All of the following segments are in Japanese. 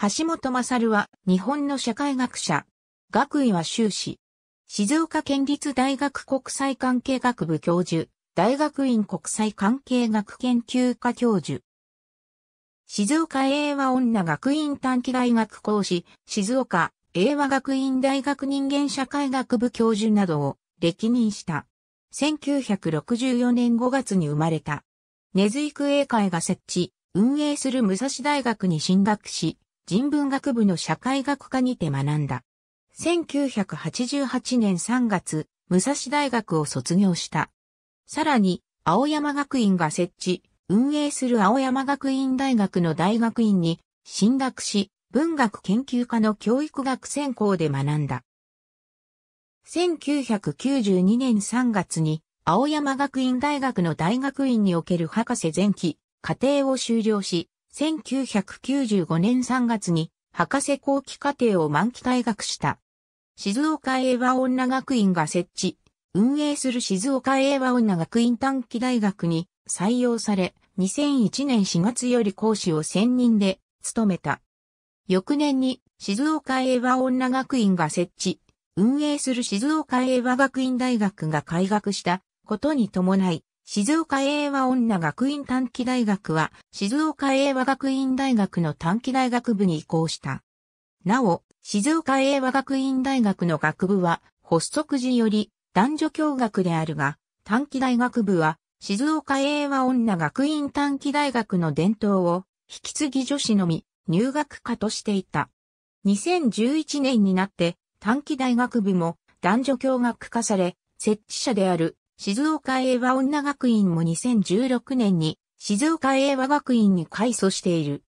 橋本勝は日本の社会学者。学位は修士。静岡県立大学国際関係学部教授。大学院国際関係学研究科教授。静岡英和女学院短期大学講師、静岡英和学院大学人間社会学部教授などを歴任した。1964年5月に生まれた。根津育英会が設置、運営する武蔵大学に進学し、人文学部の社会学科にて学んだ。1988年3月、武蔵大学を卒業した。さらに、青山学院が設置、運営する青山学院大学の大学院に進学し、文学研究科の教育学専攻で学んだ。1992年3月に青山学院大学の大学院における博士前期、課程を修了し、1995年3月に博士後期課程を満期退学した。静岡英和女学院が設置、運営する静岡英和女学院短期大学に採用され、2001年4月より講師を専任で務めた。翌年に静岡英和女学院が設置、運営する静岡英和学院大学が開学したことに伴い、静岡英和女学院短期大学は、静岡英和学院大学の短期大学部に移行した。なお、静岡英和学院大学の学部は、発足時より男女共学であるが、短期大学部は、静岡英和女学院短期大学の伝統を、引き継ぎ女子のみ、入学科としていた。2011年になって、短期大学部も男女共学化され、設置者である静岡英和女学院も2016年に静岡英和学院に改祖している。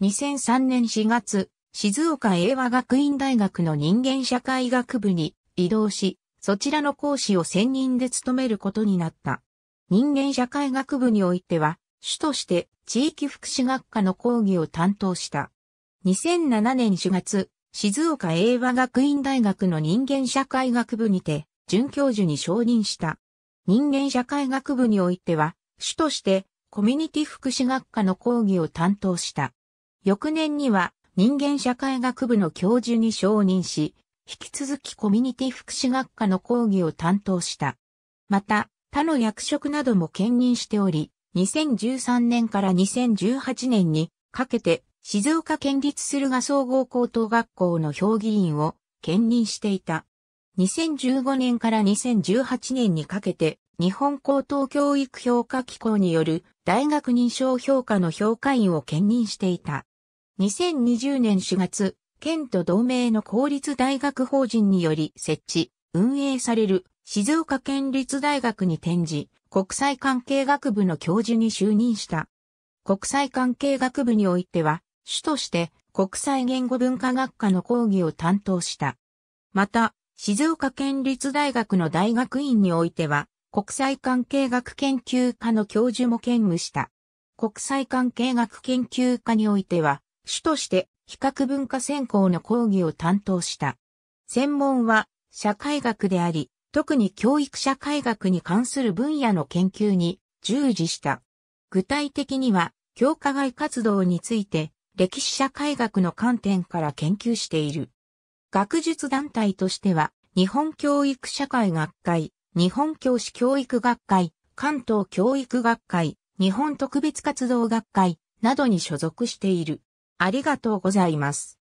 2003年4月、静岡英和学院大学の人間社会学部に移動し、そちらの講師を専任で務めることになった。人間社会学部においては、主として地域福祉学科の講義を担当した。2007年4月、静岡英和学院大学の人間社会学部にて、准教授に承認した。人間社会学部においては、主としてコミュニティ福祉学科の講義を担当した。翌年には人間社会学部の教授に承認し、引き続きコミュニティ福祉学科の講義を担当した。また、他の役職なども兼任しており、2013年から2018年にかけて静岡県立駿河総合高等学校の評議員を兼任していた。2015年から2018年にかけて、日本高等教育評価機構による大学認証評価の評価員を兼任していた。2020年4月、県と同盟の公立大学法人により設置、運営される静岡県立大学に転じ、国際関係学部の教授に就任した。国際関係学部においては、主として国際言語文化学科の講義を担当した。また、静岡県立大学の大学院においては、国際関係学研究科の教授も兼務した。国際関係学研究科においては、主として比較文化専攻の講義を担当した。専門は社会学であり、特に教育社会学に関する分野の研究に従事した。具体的には、教科外活動について歴史社会学の観点から研究している。学術団体としては、日本教育社会学会、日本教師教育学会、関東教育学会、日本特別活動学会などに所属している。ありがとうございます。